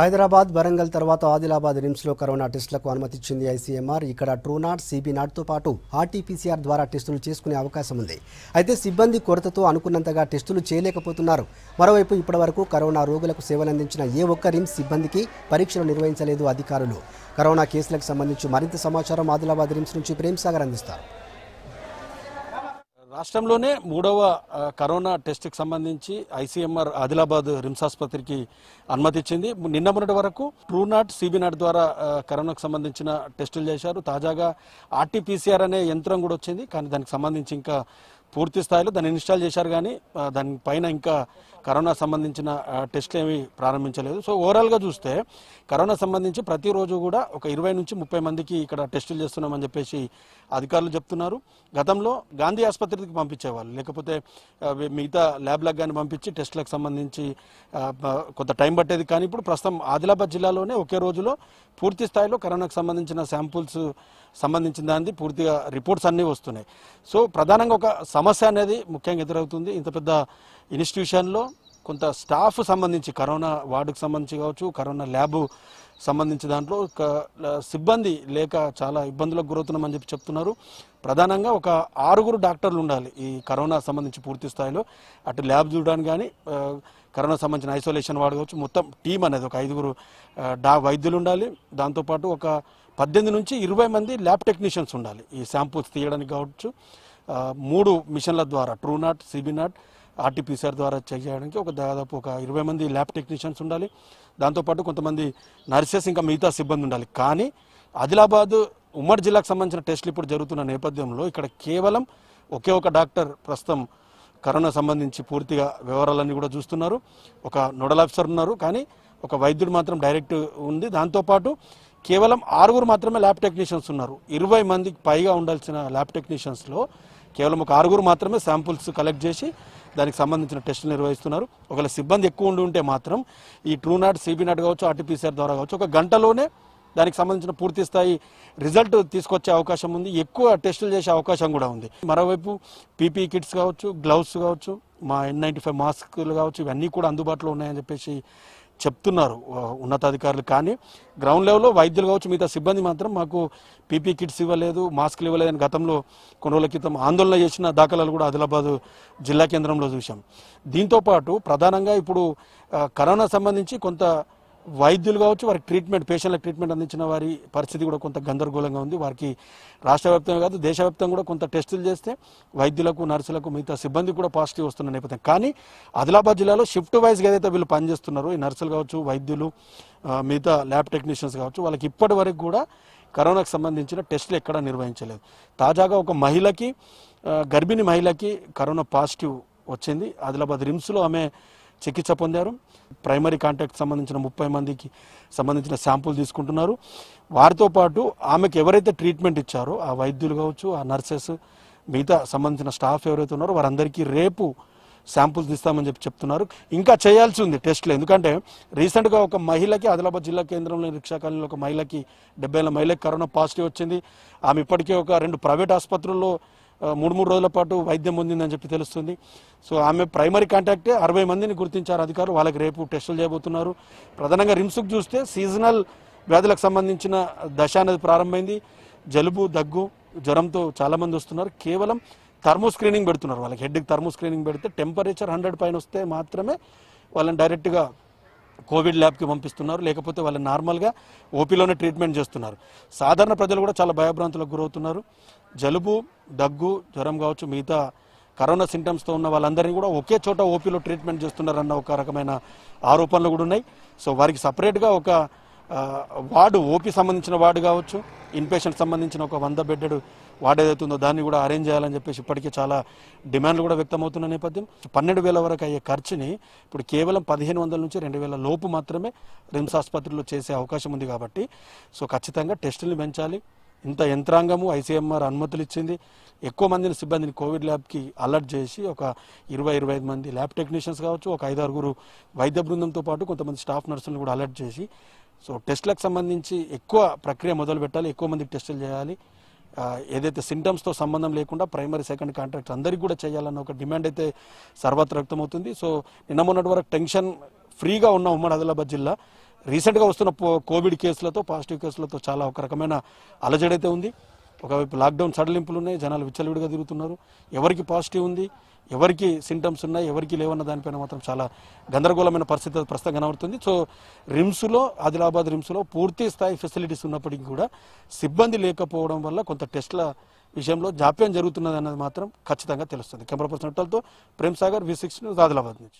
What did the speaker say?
హైదరాబాద్ వరంగల్ తర్వాత ఆదిలాబాద్ రిమ్స్లో కరోనా టెస్టులకు అనుమతిచ్చింది ఐసీఎంఆర్ ఇక్కడ ట్రూనాట్ తో పాటు ఆర్టీపీసీఆర్ ద్వారా టెస్టులు చేసుకునే అవకాశం ఉంది అయితే సిబ్బంది కొరతతో అనుకున్నంతగా టెస్టులు చేయలేకపోతున్నారు మరోవైపు ఇప్పటివరకు కరోనా రోగులకు సేవలందించిన ఏ ఒక్క రిమ్స్ సిబ్బందికి పరీక్షలు నిర్వహించలేదు అధికారులు కరోనా కేసులకు సంబంధించి మరింత సమాచారం ఆదిలాబాద్ రిమ్స్ నుంచి ప్రేమ్సాగర్ అందిస్తారు రాష్ట్రంలోనే మూడవ కరోనా టెస్ట్కి సంబంధించి ఐసీఎంఆర్ ఆదిలాబాద్ రిమ్స్ ఆసుపత్రికి అనుమతిచ్చింది నిన్న మొన్నటి వరకు ట్రూనాట్ సిబినాట్ ద్వారా కరోనాకు సంబంధించిన టెస్టులు చేశారు తాజాగా ఆర్టీపీసీఆర్ అనే యంత్రం కూడా వచ్చింది కానీ దానికి సంబంధించి ఇంకా పూర్తి స్థాయిలో దాన్ని ఇన్స్టాల్ చేశారు కానీ దానిపైన ఇంకా కరోనా సంబంధించిన టెస్ట్లు ఏమి ప్రారంభించలేదు సో ఓవరాల్గా చూస్తే కరోనా సంబంధించి ప్రతిరోజు కూడా ఒక ఇరవై నుంచి ముప్పై మందికి ఇక్కడ టెస్టులు చేస్తున్నామని చెప్పేసి అధికారులు చెప్తున్నారు గతంలో గాంధీ ఆసుపత్రికి పంపించేవాళ్ళు లేకపోతే మిగతా ల్యాబ్లకు కానీ పంపించి టెస్టులకు సంబంధించి కొంత టైం పట్టేది కానీ ఇప్పుడు ప్రస్తుతం ఆదిలాబాద్ జిల్లాలోనే ఒకే రోజులో పూర్తి స్థాయిలో కరోనాకు సంబంధించిన శాంపుల్స్ సంబంధించిన దానికి పూర్తిగా రిపోర్ట్స్ అన్నీ వస్తున్నాయి సో ప్రధానంగా ఒక సమస్య అనేది ముఖ్యంగా ఎదురవుతుంది ఇంత పెద్ద ఇన్స్టిట్యూషన్లో కొంత స్టాఫ్ సంబంధించి కరోనా వార్డుకు సంబంధించి కావచ్చు కరోనా ల్యాబ్ సంబంధించి దాంట్లో సిబ్బంది లేక చాలా ఇబ్బందులకు గురవుతున్నామని చెప్పి చెప్తున్నారు ప్రధానంగా ఒక ఆరుగురు డాక్టర్లు ఉండాలి ఈ కరోనా సంబంధించి పూర్తి స్థాయిలో అటు ల్యాబ్ చూడడానికి కానీ కరోనా సంబంధించిన ఐసోలేషన్ వార్డు కావచ్చు మొత్తం టీం అనేది ఒక ఐదుగురు డా వైద్యులు ఉండాలి దాంతోపాటు ఒక పద్దెనిమిది నుంచి ఇరవై మంది ల్యాబ్ టెక్నీషియన్స్ ఉండాలి ఈ శాంపుల్స్ తీయడానికి కావచ్చు మూడు మిషన్ల ద్వారా ట్రూనాట్ సిబినాట్ ఆర్టీపీసీఆర్ ద్వారా చెక్ చేయడానికి ఒక దాదాపు ఒక ఇరవై మంది ల్యాబ్ టెక్నీషియన్స్ ఉండాలి దాంతోపాటు కొంతమంది నర్సెస్ ఇంకా మిగతా సిబ్బంది ఉండాలి కానీ ఆదిలాబాద్ ఉమ్మడి జిల్లాకు సంబంధించిన టెస్టులు ఇప్పుడు జరుగుతున్న నేపథ్యంలో ఇక్కడ కేవలం ఒకే ఒక డాక్టర్ ప్రస్తుతం కరోనా సంబంధించి పూర్తిగా వివరాలన్నీ కూడా చూస్తున్నారు ఒక నోడల్ ఆఫీసర్ ఉన్నారు కానీ ఒక వైద్యుడు మాత్రం డైరెక్ట్ ఉంది దాంతోపాటు కేవలం ఆరుగురు మాత్రమే ల్యాబ్ టెక్నీషియన్స్ ఉన్నారు ఇరవై మందికి పైగా ఉండాల్సిన ల్యాబ్ టెక్నీషియన్స్లో కేవలం ఒక ఆరుగురు మాత్రమే శాంపుల్స్ కలెక్ట్ చేసి దానికి సంబంధించిన టెస్టులు నిర్వహిస్తున్నారు ఒకవేళ సిబ్బంది ఎక్కువ ఉండి ఉంటే మాత్రం ఈ ట్రూ నాట్ సిబి నాట్ కావచ్చు ఆర్టీపీసీఆర్ ద్వారా కావచ్చు ఒక గంటలోనే దానికి సంబంధించిన పూర్తి స్థాయి రిజల్ట్ తీసుకొచ్చే అవకాశం ఉంది ఎక్కువ టెస్టులు చేసే అవకాశం కూడా ఉంది మరోవైపు పీపీ కిట్స్ కావచ్చు గ్లౌస్ కావచ్చు మా ఎన్ నైంటీ ఫైవ్ మాస్కులు కావచ్చు ఇవన్నీ కూడా అందుబాటులో ఉన్నాయని చెప్పేసి చెప్తున్నారు ఉన్నతాధికారులు కానీ గ్రౌండ్ లెవెల్లో వైద్యులు కావచ్చు మిగతా సిబ్బంది మాత్రం మాకు పీపీ కిట్స్ ఇవ్వలేదు మాస్కులు ఇవ్వలేదు అని గతంలో కొన్ని రోజుల క్రితం ఆందోళన చేసిన దాఖలాలు కూడా ఆదిలాబాద్ జిల్లా కేంద్రంలో చూసాం దీంతోపాటు ప్రధానంగా ఇప్పుడు కరోనా సంబంధించి కొంత వైద్యులు కావచ్చు వారికి ట్రీట్మెంట్ పేషెంట్లకు ట్రీట్మెంట్ అందించిన వారి పరిస్థితి కూడా కొంత గందరగోళంగా ఉంది వారికి రాష్ట్ర వ్యాప్తంగా కాదు దేశవ్యాప్తంగా కూడా కొంత టెస్టులు చేస్తే వైద్యులకు నర్సులకు మిగతా సిబ్బంది కూడా పాజిటివ్ వస్తున్న నేపథ్యం కానీ ఆదిలాబాద్ జిల్లాలో షిఫ్ట్ వైజ్గా ఏదైతే వీళ్ళు పనిచేస్తున్నారో ఈ నర్సులు కావచ్చు వైద్యులు మిగతా ల్యాబ్ టెక్నీషియన్స్ కావచ్చు వాళ్ళకి ఇప్పటి వరకు కూడా కరోనాకు సంబంధించిన టెస్టులు ఎక్కడా నిర్వహించలేదు తాజాగా ఒక మహిళకి గర్భిణి మహిళకి కరోనా పాజిటివ్ వచ్చింది ఆదిలాబాద్ రిమ్స్లో ఆమె చికిత్స పొందారు ప్రైమరీ కాంటాక్ట్ సంబంధించిన ముప్పై మందికి సంబంధించిన శాంపుల్ తీసుకుంటున్నారు వారితో పాటు ఆమెకు ఎవరైతే ట్రీట్మెంట్ ఇచ్చారో ఆ వైద్యులు కావచ్చు ఆ నర్సెస్ మిగతా సంబంధించిన స్టాఫ్ ఎవరైతే ఉన్నారో వారందరికీ రేపు శాంపుల్స్ ఇస్తామని చెప్పి చెప్తున్నారు ఇంకా చేయాల్సి ఉంది టెస్ట్లు ఎందుకంటే రీసెంట్గా ఒక మహిళకి ఆదిలాబాద్ జిల్లా కేంద్రంలోని రిక్షా కాలనీలో ఒక మహిళకి డెబ్బై మహిళకి కరోనా పాజిటివ్ వచ్చింది ఆమె ఇప్పటికే ఒక రెండు ప్రైవేట్ ఆసుపత్రుల్లో మూడు మూడు రోజుల పాటు వైద్యం పొందిందని చెప్పి తెలుస్తుంది సో ఆమె ప్రైమరీ కాంటాక్టే అరవై మందిని గుర్తించారు అధికారులు వాళ్ళకి రేపు టెస్టులు చేయబోతున్నారు ప్రధానంగా రిమ్స్కు చూస్తే సీజనల్ వ్యాధులకు సంబంధించిన దశ అనేది ప్రారంభమైంది జలుబు దగ్గు జ్వరంతో చాలామంది వస్తున్నారు కేవలం థర్మో స్క్రీనింగ్ పెడుతున్నారు వాళ్ళకి హెడ్కి థర్మో స్క్రీనింగ్ పెడితే టెంపరేచర్ హండ్రెడ్ పైన వస్తే మాత్రమే వాళ్ళని డైరెక్ట్గా కోవిడ్ ల్యాబ్కి పంపిస్తున్నారు లేకపోతే వాళ్ళు నార్మల్గా ఓపీలోనే ట్రీట్మెంట్ చేస్తున్నారు సాధారణ ప్రజలు కూడా చాలా భయభ్రాంతులకు గురవుతున్నారు జలుబు దగ్గు జ్వరం కావచ్చు మిగతా కరోనా సింటమ్స్తో ఉన్న వాళ్ళందరినీ కూడా ఒకే చోట ఓపీలో ట్రీట్మెంట్ చేస్తున్నారన్న ఒక రకమైన ఆరోపణలు కూడా ఉన్నాయి సో వారికి సపరేట్గా ఒక వార్డు ఓపీ సంబంధించిన వార్డు కావచ్చు ఇన్పేషెంట్ సంబంధించిన ఒక వంద బెడ్డెడ్ వార్డు ఏదైతే ఉందో దాన్ని కూడా అరేంజ్ చేయాలని చెప్పేసి ఇప్పటికే చాలా డిమాండ్లు కూడా వ్యక్తమవుతున్న నేపథ్యం పన్నెండు వేల వరకు అయ్యే ఖర్చుని ఇప్పుడు కేవలం పదిహేను వందల నుంచి రెండు వేల లోపు మాత్రమే రిమ్స్ ఆసుపత్రిలో చేసే అవకాశం ఉంది కాబట్టి సో ఖచ్చితంగా టెస్టులు పెంచాలి ఇంత యంత్రాంగము ఐసీఎంఆర్ అనుమతులు ఇచ్చింది ఎక్కువ మందిని సిబ్బందిని కోవిడ్ ల్యాబ్కి అలర్ట్ చేసి ఒక ఇరవై ఇరవై ఐదు మంది ల్యాబ్ టెక్నీషియన్స్ కావచ్చు ఒక ఐదు ఆరుగురు వైద్య బృందంతో పాటు కొంతమంది స్టాఫ్ నర్సులను కూడా అలర్ట్ చేసి సో టెస్టులకు సంబంధించి ఎక్కువ ప్రక్రియ మొదలు పెట్టాలి ఎక్కువ మందికి టెస్టులు చేయాలి ఏదైతే సింటమ్స్తో సంబంధం లేకుండా ప్రైమరీ సెకండ్ కాంట్రాక్ట్ అందరికీ కూడా చేయాలన్న ఒక డిమాండ్ అయితే సర్వత్ర వ్యక్తమవుతుంది సో నిన్న మొన్నటి వరకు టెన్షన్ ఫ్రీగా ఉన్న ఉమ్మడి ఆదిలాబాద్ జిల్లా రీసెంట్గా వస్తున్న కోవిడ్ కేసులతో పాజిటివ్ కేసులతో చాలా ఒక రకమైన అలజడైతే ఉంది ఒకవైపు లాక్డౌన్ సడలింపులు ఉన్నాయి జనాలు విచ్చలవిడిగా తిరుగుతున్నారు ఎవరికి పాజిటివ్ ఉంది ఎవరికి సింటమ్స్ ఉన్నాయి ఎవరికి లేవన్న దానిపైన మాత్రం చాలా గందరగోళమైన పరిస్థితి ప్రస్తుతం కనబడుతుంది సో రిమ్స్లో ఆదిలాబాద్ రిమ్స్లో పూర్తి స్థాయి ఫెసిలిటీస్ ఉన్నప్పటికీ కూడా సిబ్బంది లేకపోవడం వల్ల కొంత టెస్ట్ల విషయంలో జాప్యం జరుగుతున్నది అన్నది మాత్రం ఖచ్చితంగా తెలుస్తుంది camera person Prem Sagar V six news Adilabad నుంచి